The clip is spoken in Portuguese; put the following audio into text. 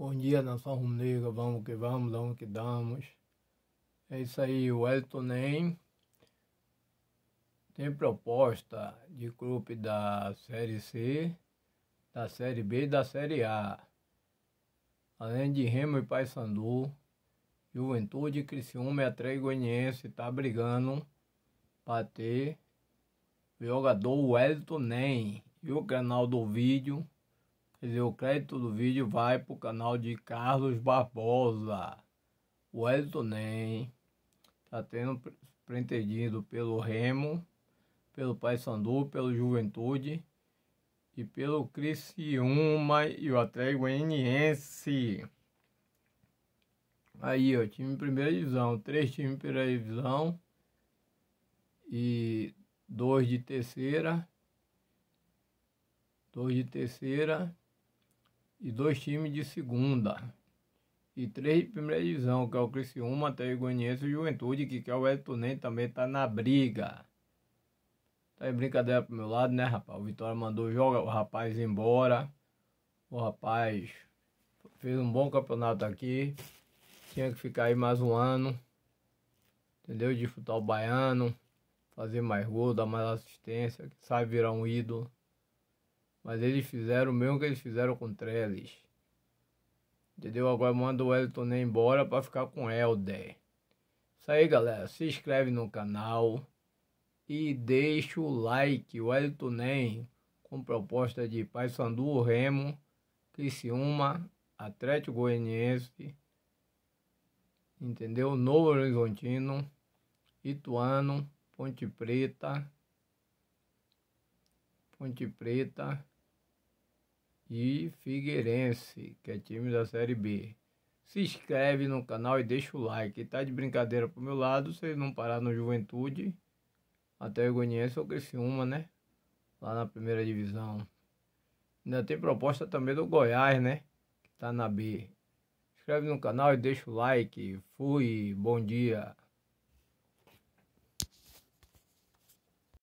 Bom dia, nação rubro vamos que vamos, vamos que damos. É isso aí, o Elton Nem tem proposta de clube da Série C, da Série B e da Série A. Além de Remo e Paysandu, Juventude, Criciúma e Atlético Goianiense tá brigando para ter o jogador Wellington Nem. E o canal do vídeo Quer dizer, o crédito do vídeo vai para o canal de Carlos Barbosa. O Wellington Nem está tendo pretendido pelo Remo, pelo Paysandu, pelo Juventude e pelo Criciúma e o Atlético Goianiense. Aí, ó, time primeira divisão, três times primeira divisão e dois de terceira, dois de terceira e dois times de segunda e três de primeira divisão, que é o Criciúma, até o Goianiense e Juventude, que, que é o Elton Nem também tá na briga. Tá em brincadeira pro meu lado, né, rapaz? O Vitória mandou joga o rapaz embora. O rapaz fez um bom campeonato aqui. Tinha que ficar aí mais um ano. Entendeu? Disputar o baiano. Fazer mais gol, dar mais assistência. Que sabe virar um ídolo. Mas eles fizeram o mesmo que eles fizeram com o Trellis. Entendeu? Agora manda o Wellington embora para ficar com Helder. Isso aí, galera. Se inscreve no canal e deixa o like. O Wellington Nem com proposta de Paysandu, Remo, Criciúma, Atlético Goianiense, entendeu? Novo Horizontino, Ituano, Ponte Preta, Ponte Preta, e Figueirense, que é time da Série B. Se inscreve no canal e deixa o like. Tá de brincadeira pro meu lado, se não parar no Juventude, até o Goianiense ou Criciúma, né? Lá na primeira divisão. Ainda tem proposta também do Goiás, né? Que tá na B. Inscreve no canal e deixa o like. Fui, bom dia.